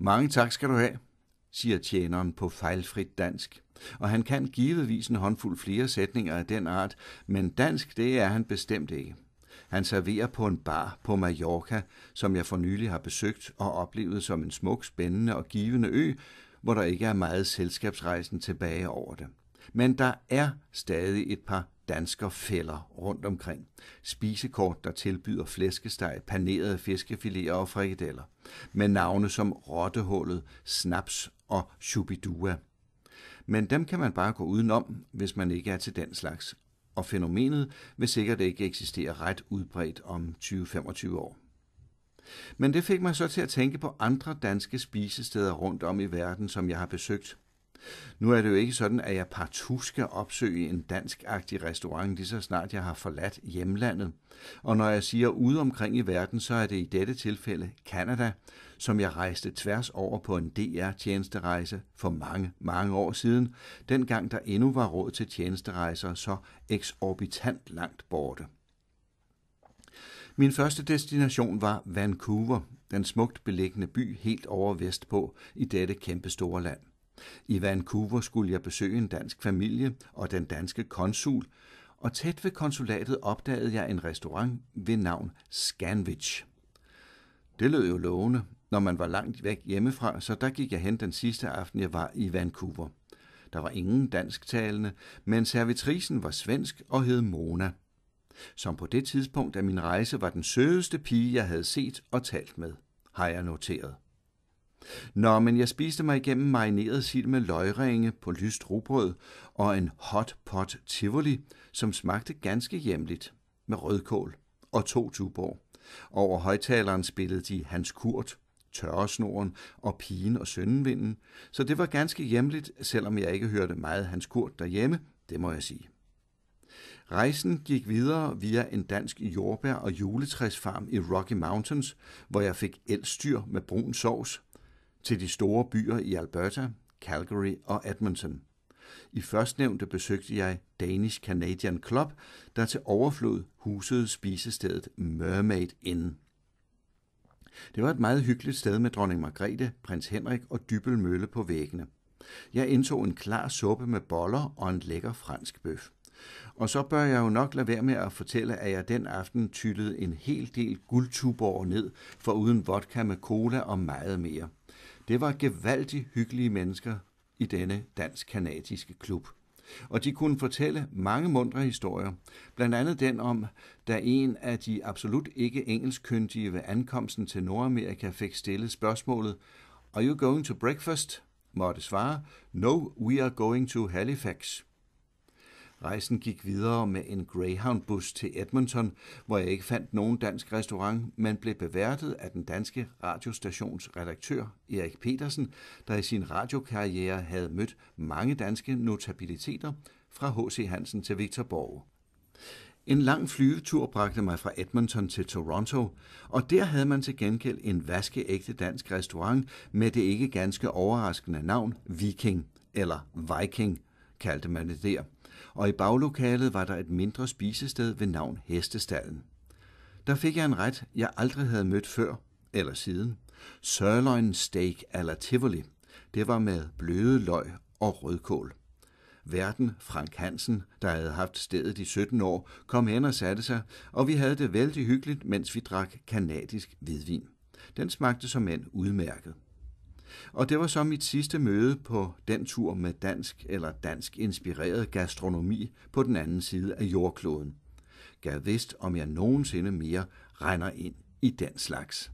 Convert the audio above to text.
Mange tak skal du have, siger tjeneren på fejlfrit dansk, og han kan givetvis en håndfuld flere sætninger af den art, men dansk det er han bestemt ikke. Han serverer på en bar på Mallorca, som jeg for nylig har besøgt og oplevet som en smuk, spændende og givende ø, hvor der ikke er meget selskabsrejsen tilbage over det. Men der er stadig et par danskerfælder rundt omkring. Spisekort, der tilbyder flæskesteg, panerede fiskefiléer og frikadeller. Med navne som Rottehullet, Snaps og Shubidua. Men dem kan man bare gå udenom, hvis man ikke er til den slags. Og fænomenet vil sikkert ikke eksistere ret udbredt om 20-25 år. Men det fik mig så til at tænke på andre danske spisesteder rundt om i verden, som jeg har besøgt – nu er det jo ikke sådan, at jeg partout skal opsøge en danskagtig restaurant lige så snart jeg har forladt hjemlandet. Og når jeg siger ude omkring i verden, så er det i dette tilfælde Kanada, som jeg rejste tværs over på en DR-tjenesterejse for mange, mange år siden, dengang der endnu var råd til tjenesterejser så eksorbitant langt borte. Min første destination var Vancouver, den smukt beliggende by helt over vestpå i dette kæmpestore land. I Vancouver skulle jeg besøge en dansk familie og den danske konsul, og tæt ved konsulatet opdagede jeg en restaurant ved navn Scanwich. Det lød jo lovende, når man var langt væk hjemmefra, så der gik jeg hen den sidste aften, jeg var i Vancouver. Der var ingen dansktalende, men servitrisen var svensk og hed Mona, som på det tidspunkt af min rejse var den sødeste pige, jeg havde set og talt med, har jeg noteret. Nå, men jeg spiste mig igennem marineret sild med løgringe på lyst rugbrød og en hot pot tivoli, som smagte ganske hjemligt med rødkål og to tuborg. Over højtaleren spillede de Hans Kurt, Tørresnoren og Pigen og Søndenvinden, så det var ganske hjemligt, selvom jeg ikke hørte meget Hans Kurt derhjemme, det må jeg sige. Rejsen gik videre via en dansk jordbær- og juletræsfarm i Rocky Mountains, hvor jeg fik elstyr med brun sovs, til de store byer i Alberta, Calgary og Edmonton. I førstnævnte besøgte jeg Danish Canadian Club, der til overflod husede spisestedet Mermaid Inn. Det var et meget hyggeligt sted med dronning Margrethe, prins Henrik og Dybel Mølle på væggene. Jeg indtog en klar suppe med boller og en lækker fransk bøf. Og så bør jeg jo nok lade være med at fortælle, at jeg den aften tyllede en hel del guldtuborg ned, for uden vodka med cola og meget mere. Det var gevaldigt hyggelige mennesker i denne dansk-kanadiske klub. Og de kunne fortælle mange mundre historier, blandt andet den om, da en af de absolut ikke engelskkyndige ved ankomsten til Nordamerika fik stillet spørgsmålet, Are you going to breakfast? måtte svare, No, we are going to Halifax. Rejsen gik videre med en Greyhound-bus til Edmonton, hvor jeg ikke fandt nogen dansk restaurant, men blev beværtet af den danske radiostations redaktør Erik Petersen, der i sin radiokarriere havde mødt mange danske notabiliteter fra H.C. Hansen til Victor Borg. En lang flyvetur bragte mig fra Edmonton til Toronto, og der havde man til gengæld en vaskeægte dansk restaurant med det ikke ganske overraskende navn Viking, eller Viking, kaldte man det der – og i baglokalet var der et mindre spisested ved navn Hestestallen. Der fik jeg en ret, jeg aldrig havde mødt før eller siden. Sirloin steak la Tivoli. Det var med bløde løg og rødkål. Verden Frank Hansen, der havde haft stedet i 17 år, kom hen og satte sig, og vi havde det vældig hyggeligt, mens vi drak kanadisk hvidvin. Den smagte som en udmærket. Og det var så mit sidste møde på den tur med dansk eller dansk inspireret gastronomi på den anden side af jordkloden. Gav vidst, om jeg nogensinde mere regner ind i den slags.